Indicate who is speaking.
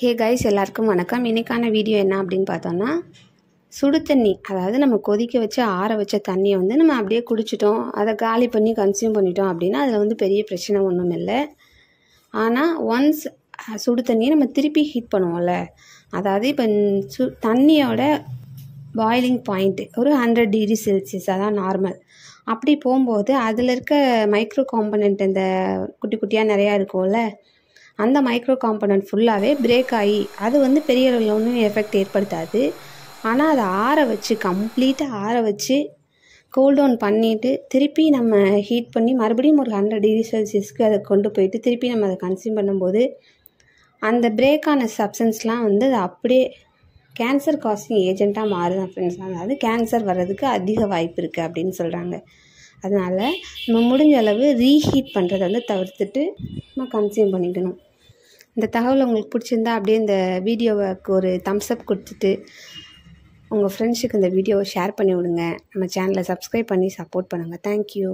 Speaker 1: hey guys எல்லாருக்கும் வணக்கம் இன்றைக்கான வீடியோ என்ன அப்படின்னு பார்த்தோன்னா சுடு தண்ணி அதாவது நம்ம கொதிக்க வச்சு ஆற வச்ச தண்ணியை வந்து நம்ம அப்படியே குடிச்சிட்டோம் அதை காலி பண்ணி கன்சியூம் பண்ணிட்டோம் அப்படின்னா அதில் வந்து பெரிய பிரச்சனை ஒன்றும் இல்லை ஆனால் ஒன்ஸ் சுடு தண்ணியை நம்ம திருப்பி ஹீட் பண்ணுவோம்ல அதாவது இப்போ சு தண்ணியோட பாயிலிங் பாயிண்ட்டு ஒரு ஹண்ட்ரட் டிகிரி செல்சியஸ் அதான் நார்மல் அப்படி போகும்போது அதில் இருக்க மைக்ரோ காம்பனண்ட் இந்த குட்டி குட்டியாக நிறையா இருக்கும்ல அந்த மைக்ரோ காம்பனண்ட் ஃபுல்லாகவே பிரேக் ஆகி அது வந்து பெரிய அளவில் ஒன்றும் எஃபெக்ட் ஏற்படுத்தாது ஆனால் அதை ஆற வச்சு கம்ப்ளீட்டாக ஆற வச்சு கூல் டவுன் பண்ணிவிட்டு திருப்பி நம்ம ஹீட் பண்ணி மறுபடியும் ஒரு ஹண்ட்ரட் டிகிரி செல்சியஸ்க்கு அதை கொண்டு போயிட்டு திருப்பி நம்ம அதை கன்சியூம் பண்ணும்போது அந்த பிரேக்கான சப்சன்ஸ்லாம் வந்து அது அப்படியே கேன்சர் காசிங் ஏஜெண்ட்டாக மாறுதான் ஃப்ரெண்ட்ஸ் அதாவது கேன்சர் வர்றதுக்கு அதிக வாய்ப்பு இருக்குது அப்படின்னு சொல்கிறாங்க அதனால் நம்ம முடிஞ்ச அளவு ரீஹீட் பண்ணுறதை வந்து தவிர்த்துட்டு நம்ம கன்சியூம் பண்ணிக்கணும் இந்த தகவல் உங்களுக்கு பிடிச்சிருந்தா அப்படியே இந்த வீடியோவுக்கு ஒரு தம்ஸ்அப் கொடுத்துட்டு உங்கள் ஃப்ரெண்ட்ஸுக்கு இந்த வீடியோவை ஷேர் பண்ணி விடுங்க நம்ம சேனலை சப்ஸ்கிரைப் பண்ணி சப்போர்ட் பண்ணுங்கள் தேங்க்யூ